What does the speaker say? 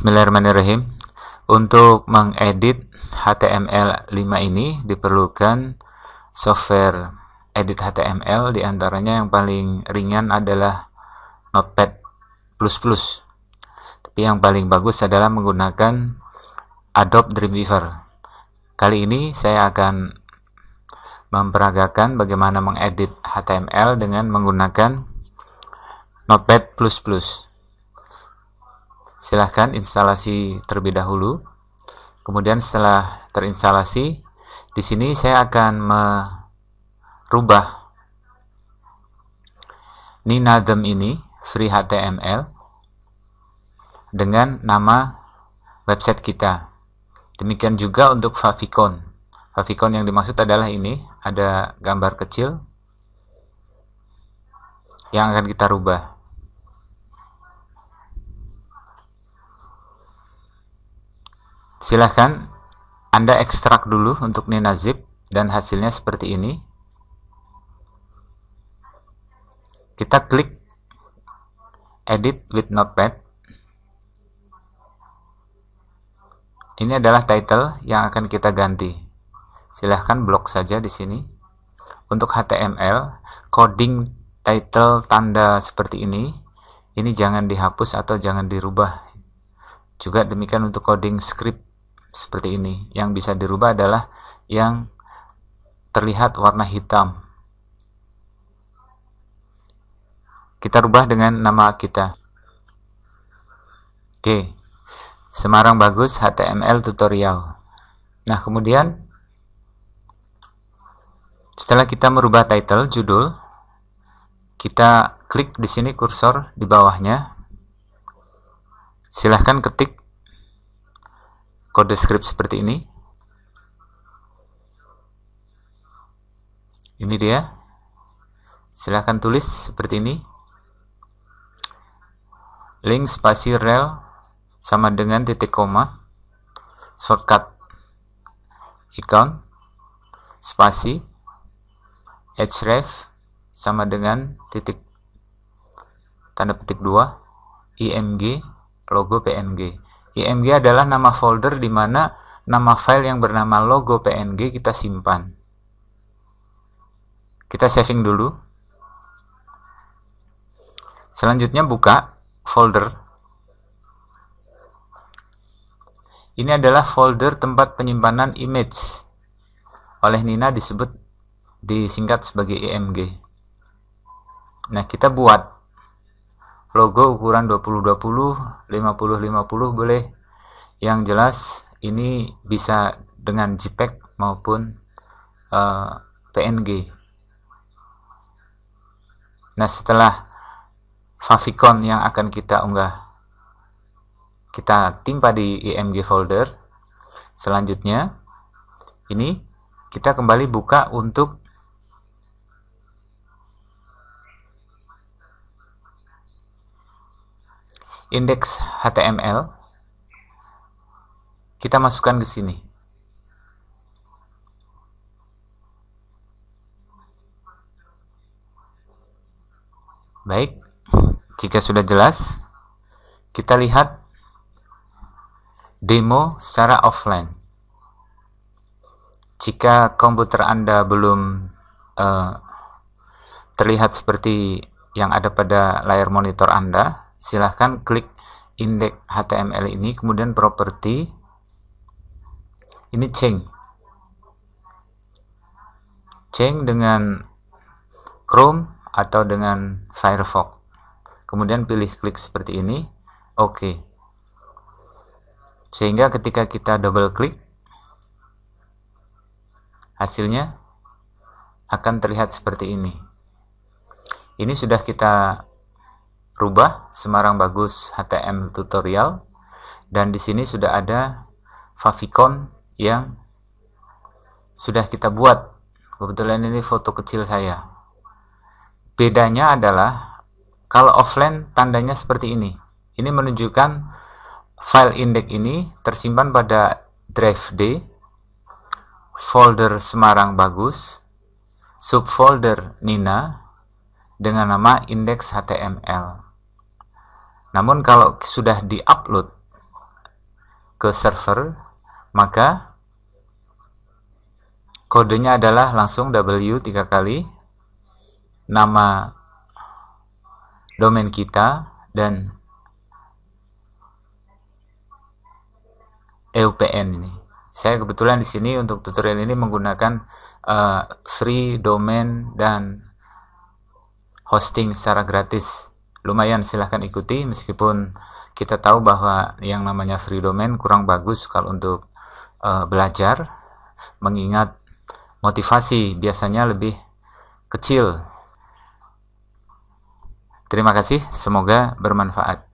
Bismillahirrahmanirrahim. Untuk mengedit HTML5 ini diperlukan software edit HTML Di antaranya yang paling ringan adalah Notepad++. Tapi yang paling bagus adalah menggunakan Adobe Dreamweaver. Kali ini saya akan memperagakan bagaimana mengedit HTML dengan menggunakan Notepad++ silahkan instalasi terlebih dahulu. Kemudian setelah terinstalasi, di sini saya akan merubah ninadem ini free HTML dengan nama website kita. Demikian juga untuk favicon. Favicon yang dimaksud adalah ini, ada gambar kecil yang akan kita rubah. Silahkan Anda ekstrak dulu untuk Nina Zip dan hasilnya seperti ini. Kita klik Edit with Notepad. Ini adalah title yang akan kita ganti. Silahkan blok saja di sini. Untuk HTML, coding title tanda seperti ini, ini jangan dihapus atau jangan dirubah. Juga demikian untuk coding script seperti ini. Yang bisa dirubah adalah yang terlihat warna hitam. Kita rubah dengan nama kita. Oke. Semarang Bagus HTML tutorial. Nah, kemudian setelah kita merubah title judul, kita klik di sini kursor di bawahnya. Silahkan ketik kode script seperti ini ini dia silahkan tulis seperti ini link spasi rel sama dengan titik koma shortcut ikon spasi href sama dengan titik tanda petik dua img logo png IMG adalah nama folder di mana nama file yang bernama logo PNG kita simpan. Kita saving dulu. Selanjutnya buka folder. Ini adalah folder tempat penyimpanan image. Oleh Nina disebut disingkat sebagai IMG. Nah, kita buat logo ukuran 2020 50 boleh yang jelas ini bisa dengan JPEG maupun uh, eh, PNG nah setelah favicon yang akan kita unggah kita timpa di img folder selanjutnya ini kita kembali buka untuk indeks HTML kita masukkan ke sini. Baik, jika sudah jelas, kita lihat demo secara offline. Jika komputer Anda belum uh, terlihat seperti yang ada pada layar monitor Anda, silahkan klik indeks HTML ini kemudian property ini change change dengan Chrome atau dengan Firefox kemudian pilih klik seperti ini oke okay. sehingga ketika kita double klik hasilnya akan terlihat seperti ini ini sudah kita rubah Semarang Bagus HTM tutorial dan di sini sudah ada favicon yang sudah kita buat kebetulan ini foto kecil saya bedanya adalah kalau offline tandanya seperti ini ini menunjukkan file indeks ini tersimpan pada drive D folder Semarang Bagus subfolder Nina dengan nama index HTML namun kalau sudah di-upload ke server, maka kodenya adalah langsung W tiga kali nama domain kita dan EUPN ini. Saya kebetulan di sini untuk tutorial ini menggunakan uh, free domain dan hosting secara gratis lumayan silahkan ikuti meskipun kita tahu bahwa yang namanya free domain kurang bagus kalau untuk uh, belajar mengingat motivasi biasanya lebih kecil. Terima kasih, semoga bermanfaat.